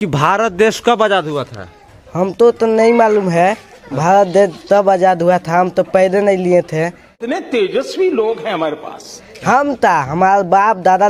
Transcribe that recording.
कि भारत देश कब आज़ाद हुआ था हम तो तो नहीं मालूम है भारत देश तब आज़ाद हुआ था हम तो पैदे नहीं लिए थे इतने तेजस्वी लोग हैं हमारे पास हम था हमारे बाप दादा